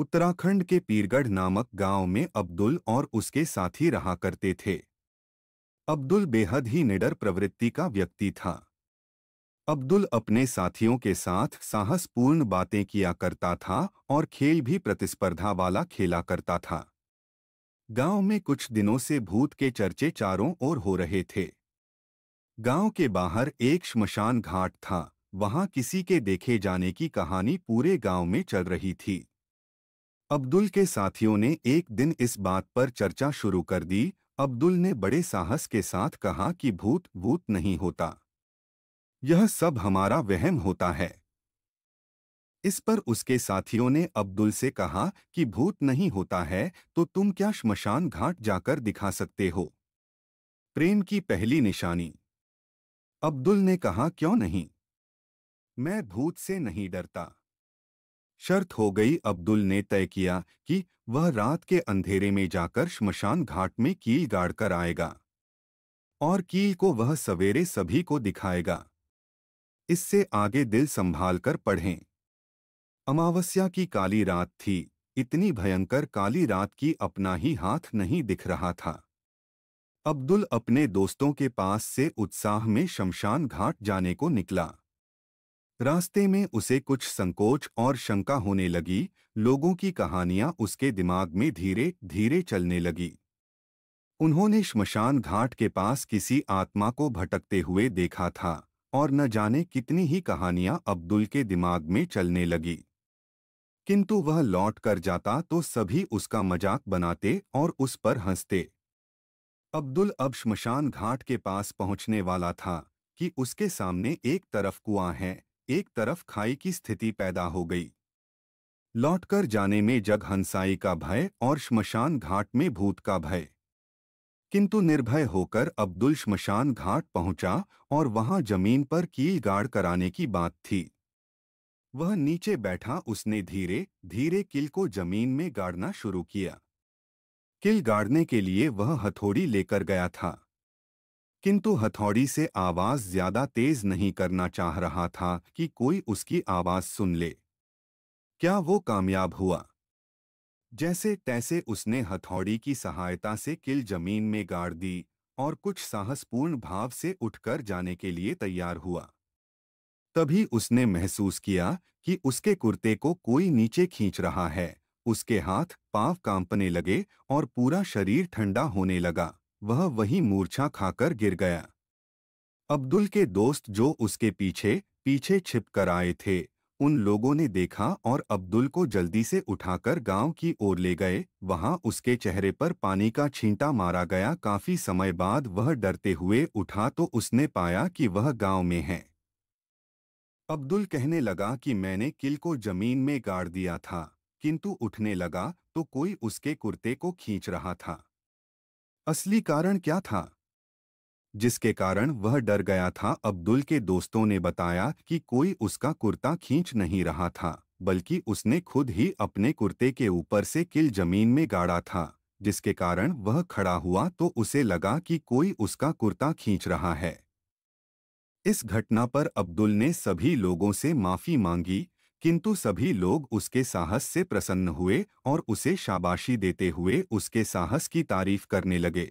उत्तराखंड के पीरगढ़ नामक गांव में अब्दुल और उसके साथी रहा करते थे अब्दुल बेहद ही निडर प्रवृत्ति का व्यक्ति था अब्दुल अपने साथियों के साथ साहसपूर्ण बातें किया करता था और खेल भी प्रतिस्पर्धा वाला खेला करता था गांव में कुछ दिनों से भूत के चर्चे चारों ओर हो रहे थे गांव के बाहर एक श्मशान घाट था वहां किसी के देखे जाने की कहानी पूरे गांव में चल रही थी अब्दुल के साथियों ने एक दिन इस बात पर चर्चा शुरू कर दी अब्दुल ने बड़े साहस के साथ कहा कि भूत भूत नहीं होता यह सब हमारा वहम होता है इस पर उसके साथियों ने अब्दुल से कहा कि भूत नहीं होता है तो तुम क्या श्मशान घाट जाकर दिखा सकते हो प्रेम की पहली निशानी अब्दुल ने कहा क्यों नहीं मैं भूत से नहीं डरता शर्त हो गई अब्दुल ने तय किया कि वह रात के अंधेरे में जाकर शमशान घाट में कील गाड़ कर आएगा और कील को वह सवेरे सभी को दिखाएगा इससे आगे दिल संभाल कर पढ़ें अमावस्या की काली रात थी इतनी भयंकर काली रात की अपना ही हाथ नहीं दिख रहा था अब्दुल अपने दोस्तों के पास से उत्साह में शमशान घाट जाने को निकला रास्ते में उसे कुछ संकोच और शंका होने लगी लोगों की कहानियां उसके दिमाग में धीरे धीरे चलने लगी उन्होंने श्मशान घाट के पास किसी आत्मा को भटकते हुए देखा था और न जाने कितनी ही कहानियां अब्दुल के दिमाग में चलने लगी किंतु वह लौट कर जाता तो सभी उसका मजाक बनाते और उस पर हंसते अब्दुल अब श्मशान घाट के पास पहुंचने वाला था कि उसके सामने एक तरफ कुआं है एक तरफ खाई की स्थिति पैदा हो गई लौटकर जाने में जग हंसाई का भय और श्मशान घाट में भूत का भय किंतु निर्भय होकर अब्दुल श्मशान घाट पहुंचा और वहां जमीन पर कील गाड़ कराने की बात थी वह नीचे बैठा उसने धीरे धीरे किल को जमीन में गाड़ना शुरू किया किल गाड़ने के लिए वह हथौड़ी लेकर गया था किंतु हथौड़ी से आवाज ज्यादा तेज नहीं करना चाह रहा था कि कोई उसकी आवाज सुन ले क्या वो कामयाब हुआ जैसे तैसे उसने हथौड़ी की सहायता से किल जमीन में गाड़ दी और कुछ साहसपूर्ण भाव से उठकर जाने के लिए तैयार हुआ तभी उसने महसूस किया कि उसके कुर्ते को कोई नीचे खींच रहा है उसके हाथ पाव कांपने लगे और पूरा शरीर ठंडा होने लगा वह वही मूर्छा खाकर गिर गया अब्दुल के दोस्त जो उसके पीछे पीछे छिप कर आए थे उन लोगों ने देखा और अब्दुल को जल्दी से उठाकर गांव की ओर ले गए वहां उसके चेहरे पर पानी का छींटा मारा गया काफी समय बाद वह डरते हुए उठा तो उसने पाया कि वह गांव में है अब्दुल कहने लगा कि मैंने किल को जमीन में गाड़ दिया था किंतु उठने लगा तो कोई उसके कुर्ते को खींच रहा था असली कारण क्या था जिसके कारण वह डर गया था अब्दुल के दोस्तों ने बताया कि कोई उसका कुर्ता खींच नहीं रहा था बल्कि उसने खुद ही अपने कुर्ते के ऊपर से किल जमीन में गाड़ा था जिसके कारण वह खड़ा हुआ तो उसे लगा कि कोई उसका कुर्ता खींच रहा है इस घटना पर अब्दुल ने सभी लोगों से माफ़ी मांगी किंतु सभी लोग उसके साहस से प्रसन्न हुए और उसे शाबाशी देते हुए उसके साहस की तारीफ करने लगे